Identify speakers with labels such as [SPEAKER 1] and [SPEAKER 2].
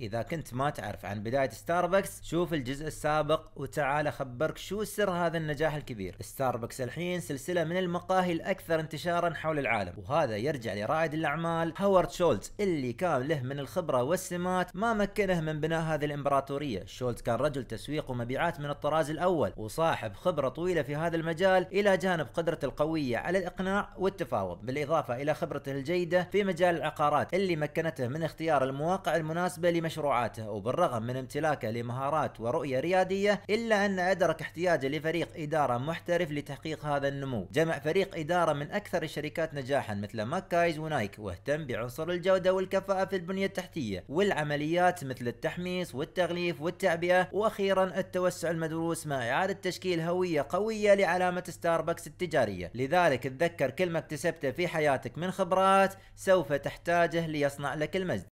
[SPEAKER 1] اذا كنت ما تعرف عن بدايه ستاربكس شوف الجزء السابق وتعال اخبرك شو سر هذا النجاح الكبير ستاربكس الحين سلسله من المقاهي الاكثر انتشارا حول العالم وهذا يرجع لرائد الاعمال هوارد شولتز اللي كان له من الخبره والسمات ما مكنه من بناء هذه الامبراطوريه شولتز كان رجل تسويق ومبيعات من الطراز الاول وصاحب خبره طويله في هذا المجال الى جانب قدرته القويه على الاقناع والتفاوض بالاضافه الى خبرته الجيده في مجال العقارات اللي مكنته من اختيار المواقع المناسبه لمشاريع مشروعاته وبالرغم من امتلاكه لمهارات ورؤية ريادية إلا أن أدرك احتياجه لفريق إدارة محترف لتحقيق هذا النمو جمع فريق إدارة من أكثر الشركات نجاحا مثل ماكايز ونايك واهتم بعنصر الجودة والكفاءة في البنية التحتية والعمليات مثل التحميص والتغليف والتعبئة وأخيرا التوسع المدروس مع إعادة تشكيل هوية قوية لعلامة ستاربكس التجارية لذلك تذكر كل ما اكتسبته في حياتك من خبرات سوف تحتاجه ليصنع لك المجد